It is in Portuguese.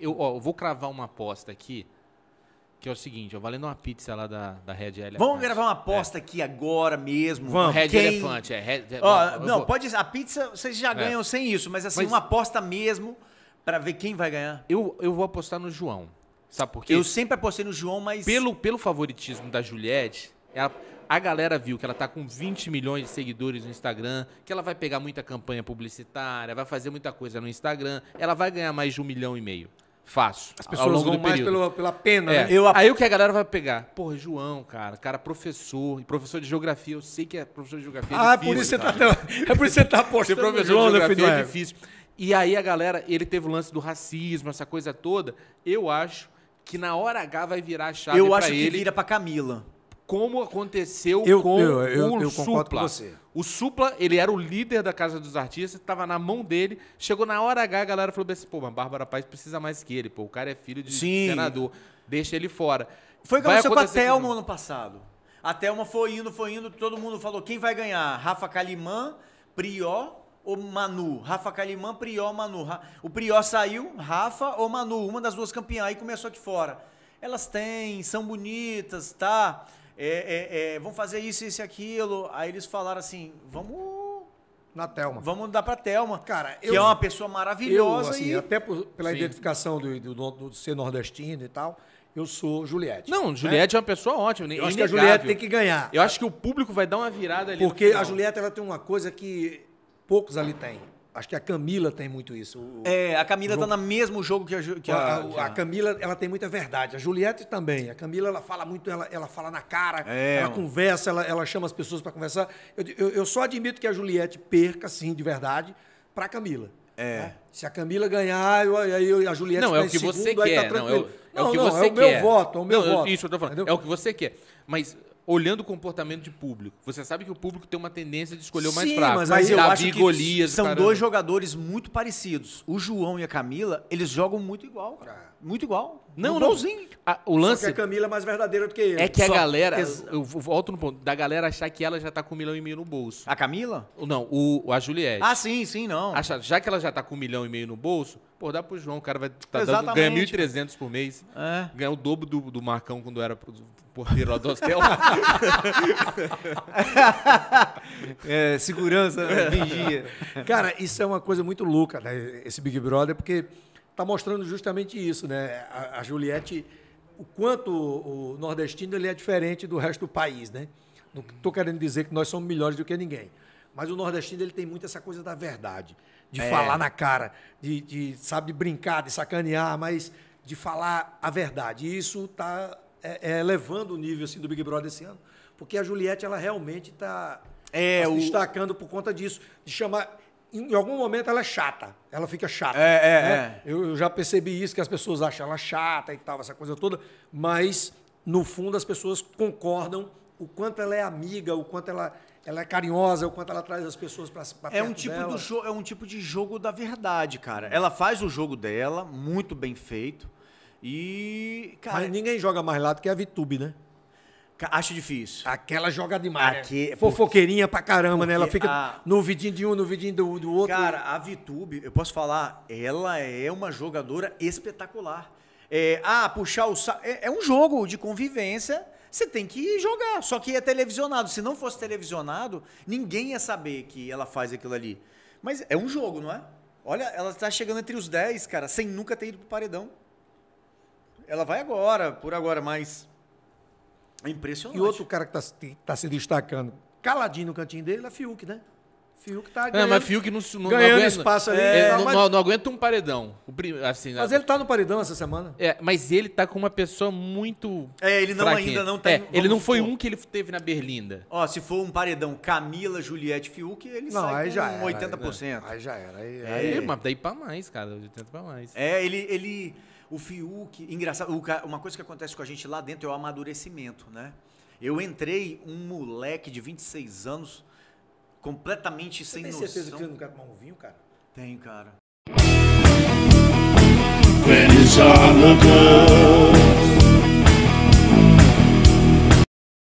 Eu, ó, vou cravar uma aposta aqui. Que é o seguinte, eu valendo uma pizza lá da, da Red Elephant. Vamos gravar uma aposta é. aqui agora mesmo. Vamos. Red Quem... Elephant, é. Red... É, ó, não, vou... pode... A pizza vocês já é. ganham é. sem isso, mas assim, mas... uma aposta mesmo para ver quem vai ganhar. Eu, eu vou apostar no João. Sabe por quê? Eu sempre apostei no João, mas... Pelo, pelo favoritismo da Juliette, ela, a galera viu que ela tá com 20 milhões de seguidores no Instagram, que ela vai pegar muita campanha publicitária, vai fazer muita coisa no Instagram, ela vai ganhar mais de um milhão e meio. Fácil. As pessoas vão mais pelo, pela pena, é. né? Eu... Aí o que a galera vai pegar? Porra, João, cara, cara, professor, professor de geografia, eu sei que é professor de geografia. É ah, é difícil, por isso tá, é por isso você tá apostando. Ser professor João, de geografia é, é difícil. E aí a galera, ele teve o lance do racismo, essa coisa toda. Eu acho que na hora H vai virar a chave Eu acho que vira pra Camila como aconteceu eu, com eu, eu, o eu Supla. O Supla, ele era o líder da Casa dos Artistas, estava na mão dele. Chegou na hora H, a galera falou assim, pô, mas Bárbara Paz precisa mais que ele, pô, o cara é filho de Sim. senador, deixa ele fora. Foi o que aconteceu com a Thelma ano passado. A Thelma foi indo, foi indo, todo mundo falou, quem vai ganhar? Rafa Calimã, Prió ou Manu? Rafa Calimã, Prió, Manu. O Prió saiu, Rafa ou Manu, uma das duas campeãs, aí começou aqui fora. Elas têm, são bonitas, tá? é, é, é, vamos fazer isso, isso e aquilo. Aí eles falaram assim, vamos na Telma. Vamos dar para Telma. Cara, eu, que é uma pessoa maravilhosa. Eu, assim, e... Até por, pela Sim. identificação do, do, do, ser nordestino e tal, eu sou Juliette. Não, né? Juliette é uma pessoa ótima. Eu acho que a Juliette tem que ganhar. Eu acho que o público vai dar uma virada ali. Porque a Juliette ela tem uma coisa que poucos ali têm. Acho que a Camila tem muito isso. O, é, a Camila está no mesmo jogo que a, que a, a, a, Camila, ela tem muita verdade. A Juliette também. A Camila, ela fala muito, ela, ela fala na cara, é, ela mano. conversa, ela, ela chama as pessoas para conversar. Eu, eu, eu, só admito que a Juliette perca, sim, de verdade, para a Camila. É. Né? Se a Camila ganhar, eu, aí eu, a Juliette Não, é o que segundo, você tá quer. Tá não, é o, é o que não, você é o meu quer. voto, é o meu não, voto. Isso eu tô falando. Entendeu? É o que você quer. Mas olhando o comportamento de público, você sabe que o público tem uma tendência de escolher o mais Sim, fraco. Mas aí eu acho que são caramba. dois jogadores muito parecidos. O João e a Camila, eles jogam muito igual, cara. Ah. Muito igual. Não, não. A, o lance. Só que a Camila é mais verdadeira do que ele. É que Só. a galera. Eu volto no ponto. Da galera achar que ela já tá com um milhão e meio no bolso. A Camila? Não, o, a Juliette. Ah, sim, sim, não. Acha, já que ela já tá com um milhão milhão e meio no bolso, pô, dá pro João, o cara vai tá dando, ganha 1.300 por mês, é. ganha o dobro do, do Marcão quando era porteiro lá do hotel. é, segurança, né? é. vigia. Cara, isso é uma coisa muito louca, né, esse Big Brother, porque tá mostrando justamente isso, né? A, a Juliette, o quanto o nordestino ele é diferente do resto do país, né? Não tô querendo dizer que nós somos melhores do que ninguém. Mas o nordestino ele tem muito essa coisa da verdade, de é. falar na cara, de, de, sabe, brincar, de sacanear, mas de falar a verdade. E isso está é, é, elevando o nível assim, do Big Brother esse ano, porque a Juliette ela realmente está é, tá se o... destacando por conta disso, de chamar em algum momento ela é chata, ela fica chata. É, é, né? é. Eu, eu, já percebi isso, que as pessoas acham ela chata e tal, essa coisa toda, mas no fundo as pessoas concordam o quanto ela é amiga, o quanto ela ela é carinhosa, o quanto ela traz as pessoas para é um tipo dela. Do é um tipo de jogo da verdade, cara. Ela faz o jogo dela, muito bem feito. E. Cara, Mas ninguém joga mais lá do que a Vitube, né? Acho difícil. Aquela joga demais. Aqui, né? Fofoqueirinha porque, pra caramba, né? Ela fica a, no vidinho de um, no vidinho do, do outro. Cara, a Vitube, eu posso falar, ela é uma jogadora espetacular. É, ah, puxar o. É, é um jogo de convivência você tem que jogar. Só que é televisionado. Se não fosse televisionado, ninguém ia saber que ela faz aquilo ali. Mas é um jogo, não é? Olha, ela está chegando entre os 10, cara, sem nunca ter ido pro paredão. Ela vai agora, por agora, mas. É impressionante. E outro cara que está tá se destacando, caladinho no cantinho dele, é Fiuk, né? Fiuk tá ganhando. É, mas Fiuk não, não, não aguenta, espaço ali. É, é, não, mas... não, aguenta um paredão. Assim, mas né? ele tá no paredão essa semana. É, mas ele tá com uma pessoa muito. É, ele não fraquinha. ainda não tá. É, ele não supor. foi um que ele teve na Berlinda. Ó, se for um paredão Camila, Juliette, Fiuk, ele não, sai aí já com era, 80%. Né? Aí já era. Aí, é, aí... mas daí pra mais, cara. 80% pra mais. É, ele. ele... O Fiuk, engraçado, uma coisa que acontece com a gente lá dentro é o amadurecimento, né? Eu entrei um moleque de 26 anos, completamente Você sem tem noção. Tem certeza que ele não quer tomar um vinho, cara? Tenho, cara. 唱了歌。